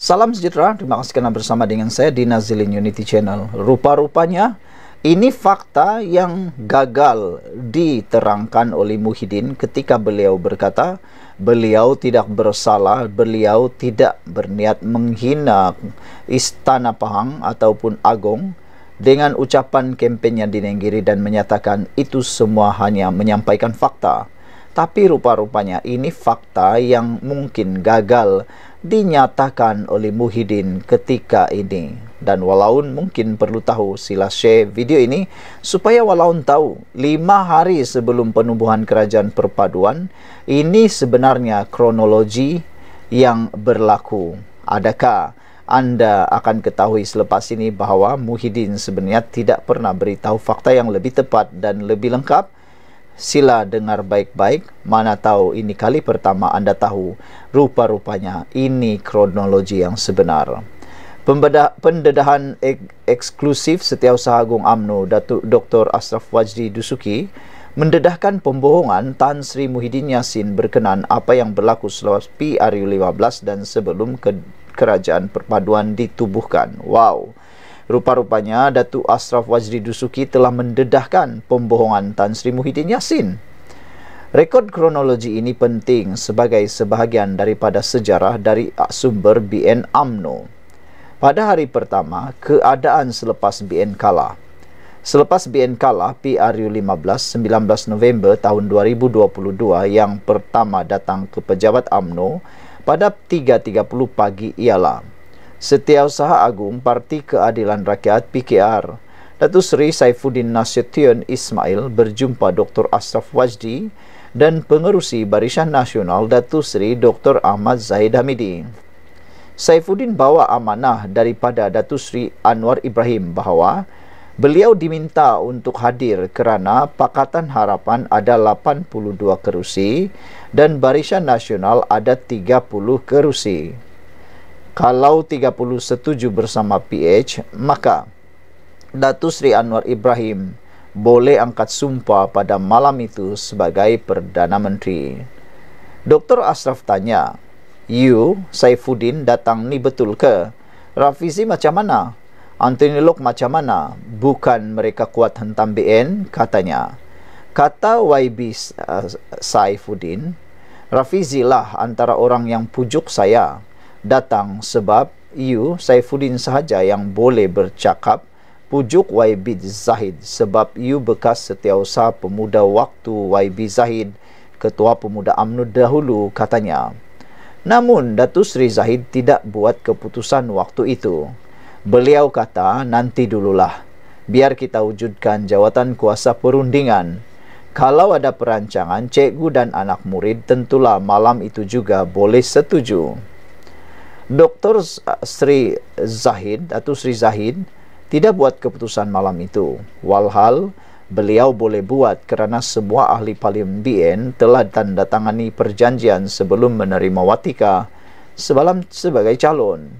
Salam sejahtera, terima kasih kerana bersama dengan saya di Nazilin Unity Channel. Rupa-rupanya, ini fakta yang gagal diterangkan oleh Muhyiddin ketika beliau berkata, beliau tidak bersalah, beliau tidak berniat menghina Istana Pahang ataupun Agong dengan ucapan kempennya yang Nenggiri dan menyatakan itu semua hanya menyampaikan fakta tapi rupa-rupanya ini fakta yang mungkin gagal dinyatakan oleh Muhyiddin ketika ini. Dan walaun mungkin perlu tahu sila share video ini supaya walaun tahu lima hari sebelum penubuhan kerajaan perpaduan ini sebenarnya kronologi yang berlaku. Adakah anda akan ketahui selepas ini bahawa Muhyiddin sebenarnya tidak pernah beritahu fakta yang lebih tepat dan lebih lengkap? sila dengar baik-baik mana tahu ini kali pertama anda tahu rupa-rupanya ini kronologi yang sebenar Pembeda pendedahan ek eksklusif Setiausaha Agung UMNO Datuk Dr. Asraf Wajdi Dusuki mendedahkan pembohongan Tan Sri Muhyiddin Yassin berkenaan apa yang berlaku selepas PRU 15 dan sebelum ke kerajaan perpaduan ditubuhkan. Wow. Rupa-rupanya Datuk Asraf Wazri Dusuki telah mendedahkan pembohongan Tan Sri Muhyiddin Yassin. Rekod kronologi ini penting sebagai sebahagian daripada sejarah dari sumber BN AMNO. Pada hari pertama, keadaan selepas BN kalah. Selepas BN kalah, PRU 15, 19 November tahun 2022 yang pertama datang ke pejabat AMNO pada 3.30 pagi ialah Setiausaha Agung Parti Keadilan Rakyat PKR Datuk Seri Saifuddin Nasution Ismail berjumpa Dr. Asraf Wajdi dan Pengerusi Barisan Nasional Datuk Seri Dr. Ahmad Zahid Hamidi. Saifuddin bawa amanah daripada Datuk Seri Anwar Ibrahim bahawa beliau diminta untuk hadir kerana Pakatan Harapan ada 82 kerusi dan Barisan Nasional ada 30 kerusi kalau 30 setuju bersama PH maka Datu Sri Anwar Ibrahim boleh angkat sumpah pada malam itu sebagai Perdana Menteri Dr. Asraf tanya You, Saifuddin datang ni betul ke? Rafizi macam mana? Anthony Lok macam mana? Bukan mereka kuat hentam BN? Katanya Kata YB uh, Saifuddin Rafizi lah antara orang yang pujuk saya datang sebab you Saifuddin sahaja yang boleh bercakap pujuk YB Zahid sebab you bekas setiausaha pemuda waktu YB Zahid ketua pemuda UMNO dahulu katanya namun Datu Sri Zahid tidak buat keputusan waktu itu beliau kata nanti dululah biar kita wujudkan jawatan kuasa perundingan kalau ada perancangan cikgu dan anak murid tentulah malam itu juga boleh setuju Dr. Sri Zahid atau Sri Zahid tidak buat keputusan malam itu. Walhal, beliau boleh buat kerana semua ahli Palim BN telah tanda tangani perjanjian sebelum menerima Watika sebalam sebagai calon.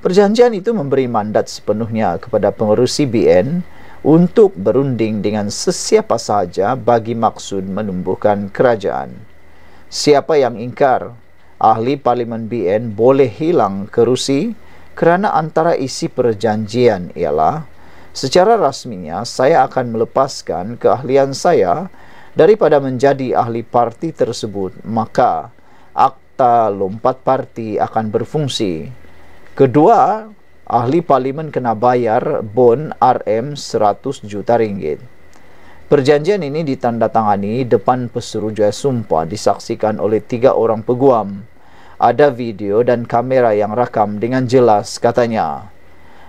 Perjanjian itu memberi mandat sepenuhnya kepada pengerusi BN untuk berunding dengan sesiapa sahaja bagi maksud menumbuhkan kerajaan. Siapa yang ingkar, ahli parlimen BN boleh hilang kerusi kerana antara isi perjanjian ialah secara rasminya saya akan melepaskan keahlian saya daripada menjadi ahli parti tersebut maka akta lompat parti akan berfungsi kedua ahli parlimen kena bayar bon RM 100 juta ringgit Perjanjian ini ditandatangani depan pesuruh jaya sumpah disaksikan oleh tiga orang peguam. Ada video dan kamera yang rakam dengan jelas katanya.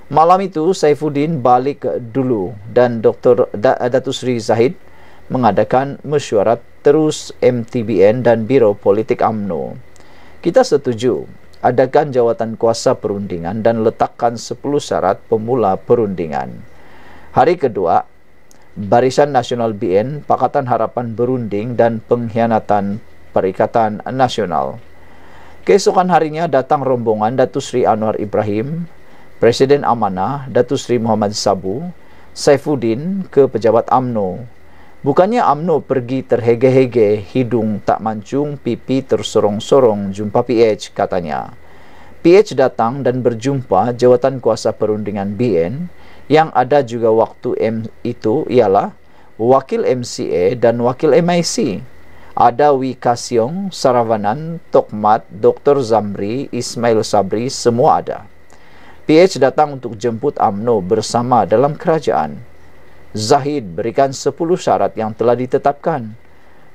Malam itu Saifuddin balik dulu dan Dr. Datu Sri Zahid mengadakan mesyuarat terus MTBN dan Biro Politik AMNO. Kita setuju, adakan jawatan kuasa perundingan dan letakkan 10 syarat pemula perundingan. Hari kedua, Barisan Nasional BN, Pakatan Harapan Berunding dan Pengkhianatan Perikatan Nasional. Keesokan harinya datang rombongan Datu Sri Anwar Ibrahim, Presiden Amanah Datu Sri Muhammad Sabu, Saifuddin ke pejabat AMNO. Bukannya AMNO pergi terhege-hege, hidung tak mancung, pipi tersorong-sorong jumpa PH katanya. PH datang dan berjumpa jawatan kuasa perundingan BN, yang ada juga waktu M itu ialah wakil MCA dan wakil MIC. Ada Wika Siong, Saravanan, Tokmat, Dr. Zamri, Ismail Sabri, semua ada. PH datang untuk jemput AMNO bersama dalam kerajaan. Zahid berikan 10 syarat yang telah ditetapkan.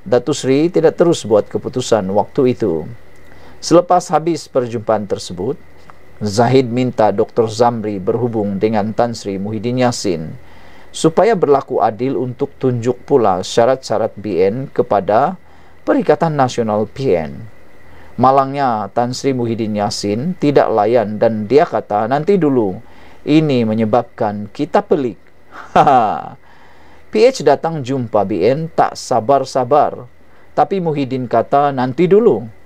Datu Sri tidak terus buat keputusan waktu itu. Selepas habis perjumpaan tersebut, Zahid minta Dr. Zamri berhubung dengan Tan Sri Muhyiddin Yassin supaya berlaku adil untuk tunjuk pula syarat-syarat BN kepada Perikatan Nasional PN. Malangnya Tan Sri Muhyiddin Yassin tidak layan dan dia kata nanti dulu ini menyebabkan kita pelik. PH datang jumpa BN tak sabar-sabar tapi Muhyiddin kata nanti dulu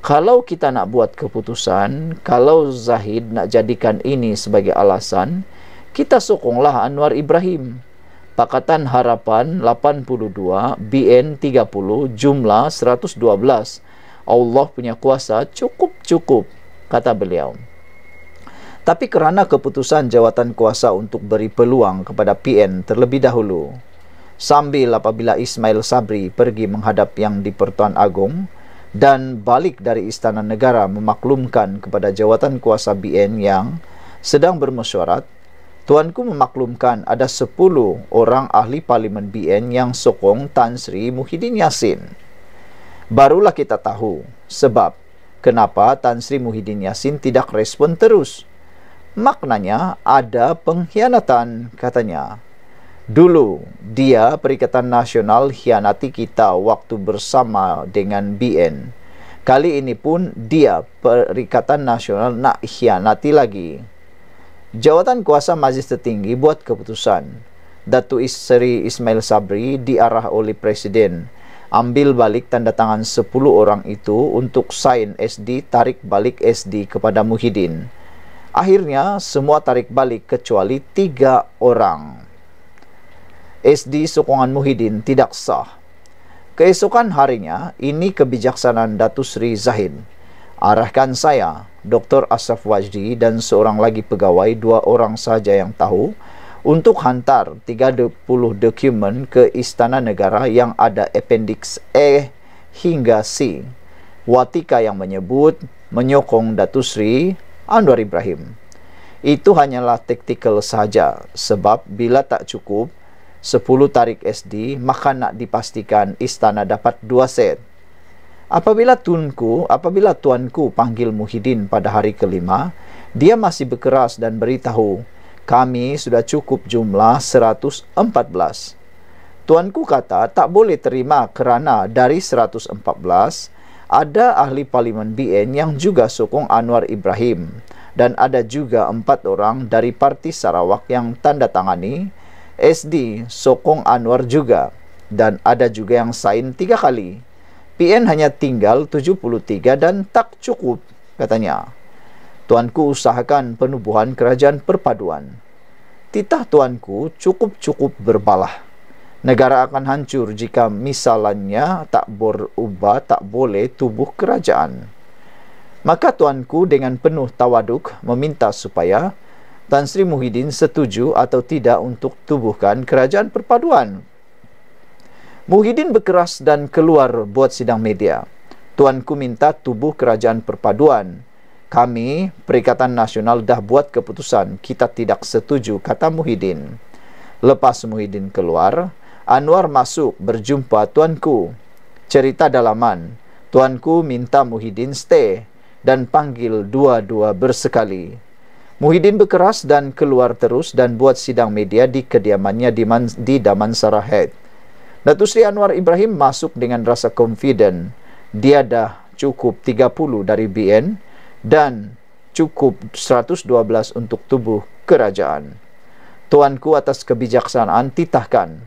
kalau kita nak buat keputusan, kalau Zahid nak jadikan ini sebagai alasan, kita sokonglah Anwar Ibrahim. Pakatan Harapan 82 BN 30 jumlah 112. Allah punya kuasa cukup-cukup kata beliau. Tapi kerana keputusan jawatan kuasa untuk beri peluang kepada PN terlebih dahulu, sambil apabila Ismail Sabri pergi menghadap yang di Pertuan Agong, dan balik dari Istana Negara memaklumkan kepada jawatan kuasa BN yang sedang bermesyuarat, Tuanku memaklumkan ada 10 orang ahli parlimen BN yang sokong Tan Sri Muhyiddin Yassin. Barulah kita tahu sebab kenapa Tan Sri Muhyiddin Yassin tidak respon terus. Maknanya ada pengkhianatan katanya. Dulu dia Perikatan Nasional hianati kita waktu bersama dengan BN. Kali ini pun dia Perikatan Nasional nak hianati lagi. Jawatan kuasa majlis tertinggi buat keputusan. Datu Isri Ismail Sabri diarah oleh Presiden. Ambil balik tanda tangan 10 orang itu untuk sign SD tarik balik SD kepada Muhyiddin. Akhirnya semua tarik balik kecuali 3 orang. SD Sokongan Muhyiddin tidak sah. Keesokan harinya, ini kebijaksanaan Datu Sri Zahid. Arahkan saya, Dr. Asaf Wajdi dan seorang lagi pegawai, dua orang saja yang tahu, untuk hantar 30 dokumen ke Istana Negara yang ada Appendix E hingga C. Watika yang menyebut menyokong Datu Sri Anwar Ibrahim. Itu hanyalah taktikal saja sebab bila tak cukup 10 tarik SD maka nak dipastikan istana dapat 2 set. Apabila tunku, apabila tuanku panggil Muhyiddin pada hari kelima, dia masih berkeras dan beritahu, kami sudah cukup jumlah 114. Tuanku kata tak boleh terima kerana dari 114, ada ahli parlimen BN yang juga sokong Anwar Ibrahim dan ada juga empat orang dari parti Sarawak yang tanda tangani SD sokong Anwar juga dan ada juga yang sign tiga kali. PN hanya tinggal 73 dan tak cukup katanya. Tuanku usahakan penubuhan kerajaan perpaduan. Titah tuanku cukup-cukup berbalah. Negara akan hancur jika misalannya tak berubah tak boleh tubuh kerajaan. Maka tuanku dengan penuh tawaduk meminta supaya Tan Sri Muhyiddin setuju atau tidak untuk tubuhkan kerajaan perpaduan. Muhyiddin berkeras dan keluar buat sidang media. Tuanku minta tubuh kerajaan perpaduan. Kami, Perikatan Nasional dah buat keputusan, kita tidak setuju, kata Muhyiddin. Lepas Muhyiddin keluar, Anwar masuk berjumpa tuanku. Cerita dalaman, tuanku minta Muhyiddin stay dan panggil dua-dua bersekali. Muhyiddin berkeras dan keluar terus dan buat sidang media di kediamannya di, Man di Damansara Head. Datuk Sri Anwar Ibrahim masuk dengan rasa confident. Dia dah cukup 30 dari BN dan cukup 112 untuk tubuh kerajaan. Tuanku atas kebijaksanaan titahkan.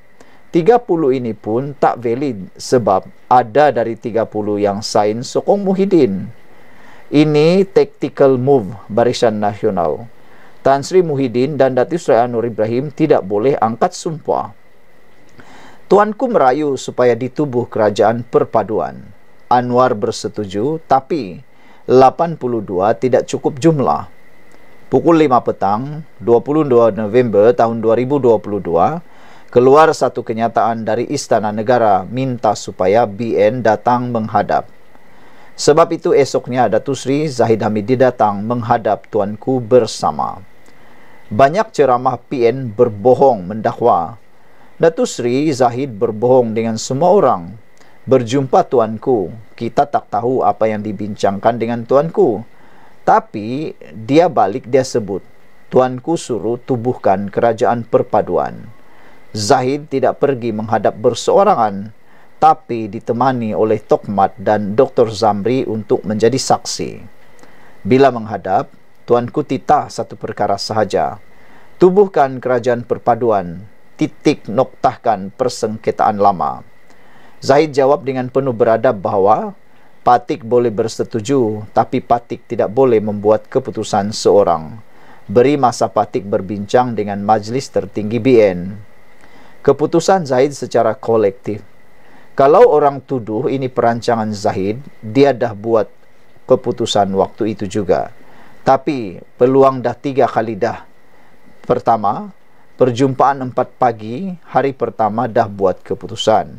30 ini pun tak valid sebab ada dari 30 yang sign sokong Muhyiddin ini tactical move Barisan Nasional. Tan Sri Muhyiddin dan Datuk Seri Anwar Ibrahim tidak boleh angkat sumpah. Tuanku merayu supaya ditubuh kerajaan perpaduan. Anwar bersetuju tapi 82 tidak cukup jumlah. Pukul 5 petang 22 November tahun 2022 keluar satu kenyataan dari Istana Negara minta supaya BN datang menghadap. Sebab itu esoknya Datu Sri Zahid Hamidi datang menghadap tuanku bersama. Banyak ceramah PN berbohong mendakwa. Datu Sri Zahid berbohong dengan semua orang. Berjumpa tuanku, kita tak tahu apa yang dibincangkan dengan tuanku. Tapi dia balik dia sebut, tuanku suruh tubuhkan kerajaan perpaduan. Zahid tidak pergi menghadap berseorangan, tetapi ditemani oleh Tokmat dan Dr. Zamri untuk menjadi saksi. Bila menghadap, Tuan Kutita satu perkara sahaja. Tubuhkan kerajaan perpaduan, titik noktahkan persengketaan lama. Zahid jawab dengan penuh beradab bahawa Patik boleh bersetuju, tapi Patik tidak boleh membuat keputusan seorang. Beri masa Patik berbincang dengan majlis tertinggi BN. Keputusan Zahid secara kolektif kalau orang tuduh ini perancangan Zahid dia dah buat keputusan waktu itu juga tapi peluang dah tiga kali dah pertama perjumpaan empat pagi hari pertama dah buat keputusan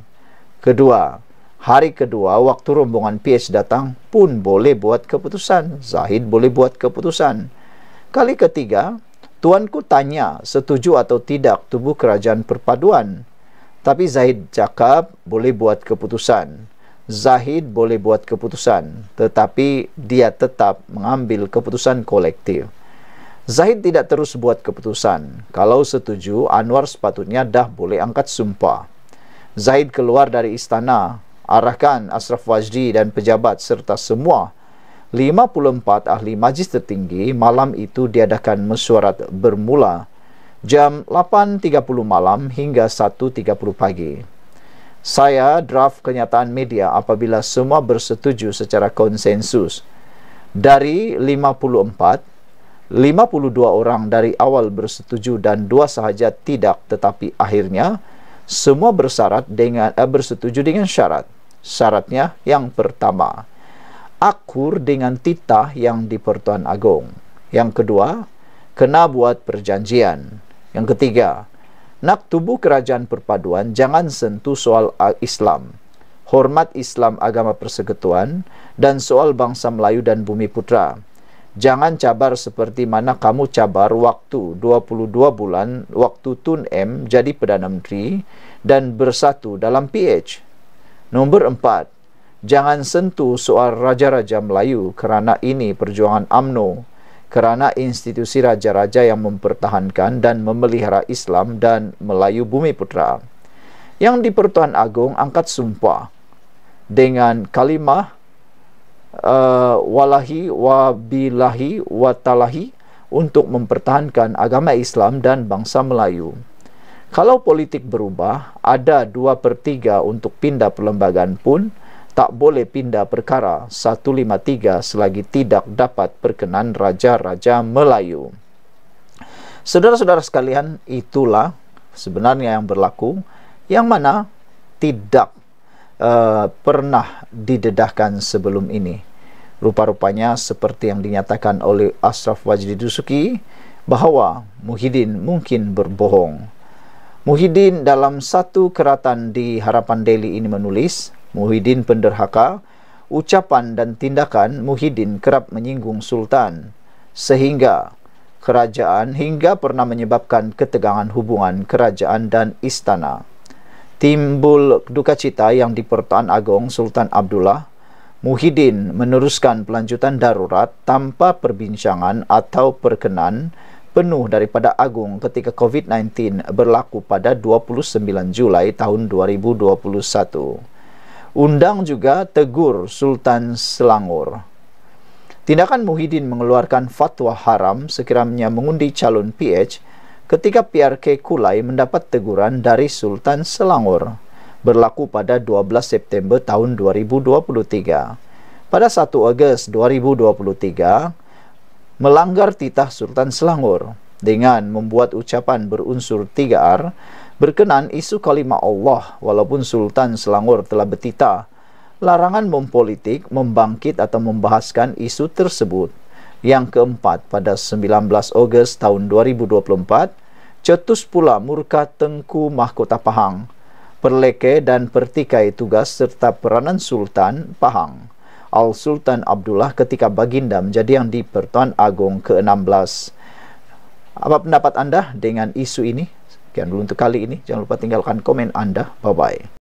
kedua hari kedua waktu rombongan PH datang pun boleh buat keputusan Zahid boleh buat keputusan kali ketiga tuanku tanya setuju atau tidak tubuh kerajaan perpaduan tapi Zahid cakap boleh buat keputusan. Zahid boleh buat keputusan, tetapi dia tetap mengambil keputusan kolektif. Zahid tidak terus buat keputusan. Kalau setuju, Anwar sepatutnya dah boleh angkat sumpah. Zahid keluar dari istana, arahkan Asraf Wajdi dan pejabat serta semua 54 ahli majlis tertinggi malam itu diadakan mesyuarat bermula jam 8.30 malam hingga 1.30 pagi. Saya draft kenyataan media apabila semua bersetuju secara konsensus. Dari 54, 52 orang dari awal bersetuju dan dua sahaja tidak tetapi akhirnya semua bersyarat dengan eh, bersetuju dengan syarat. Syaratnya yang pertama, akur dengan titah yang di Pertuan Agong. Yang kedua, kena buat perjanjian. Yang ketiga, nak tubuh kerajaan perpaduan jangan sentuh soal Islam. Hormat Islam agama persekutuan dan soal bangsa Melayu dan bumi putra. Jangan cabar seperti mana kamu cabar waktu 22 bulan waktu Tun M jadi Perdana Menteri dan bersatu dalam PH. Nombor empat, Jangan sentuh soal raja-raja Melayu kerana ini perjuangan AMNO kerana institusi raja-raja yang mempertahankan dan memelihara Islam dan Melayu Bumi Putra. Yang di Pertuan Agung angkat sumpah dengan kalimah uh, walahi wabilahi watalahi untuk mempertahankan agama Islam dan bangsa Melayu. Kalau politik berubah, ada dua per tiga untuk pindah perlembagaan pun, tak boleh pindah perkara 153 selagi tidak dapat perkenan raja-raja Melayu. Saudara-saudara sekalian, itulah sebenarnya yang berlaku yang mana tidak uh, pernah didedahkan sebelum ini. Rupa-rupanya seperti yang dinyatakan oleh Asraf Wajdi Dusuki bahawa Muhyiddin mungkin berbohong. Muhyiddin dalam satu keratan di Harapan Delhi ini menulis, Muhyiddin penderhaka, ucapan dan tindakan Muhyiddin kerap menyinggung Sultan sehingga kerajaan hingga pernah menyebabkan ketegangan hubungan kerajaan dan istana. Timbul duka cita yang di Pertuan Agong Sultan Abdullah, Muhyiddin meneruskan pelanjutan darurat tanpa perbincangan atau perkenan penuh daripada Agung ketika COVID-19 berlaku pada 29 Julai tahun 2021 undang juga tegur Sultan Selangor. Tindakan Muhyiddin mengeluarkan fatwa haram sekiranya mengundi calon PH ketika PRK Kulai mendapat teguran dari Sultan Selangor berlaku pada 12 September tahun 2023. Pada 1 Ogos 2023, melanggar titah Sultan Selangor dengan membuat ucapan berunsur 3R berkenan isu kalimah Allah walaupun Sultan Selangor telah betita larangan mempolitik membangkit atau membahaskan isu tersebut. Yang keempat, pada 19 Ogos tahun 2024, cetus pula murka Tengku Mahkota Pahang, perleke dan pertikai tugas serta peranan Sultan Pahang. Al-Sultan Abdullah ketika baginda menjadi yang di Pertuan Agong ke-16. Apa pendapat anda dengan isu ini? Sekian dulu untuk kali ini. Jangan lupa tinggalkan komen anda. Bye-bye.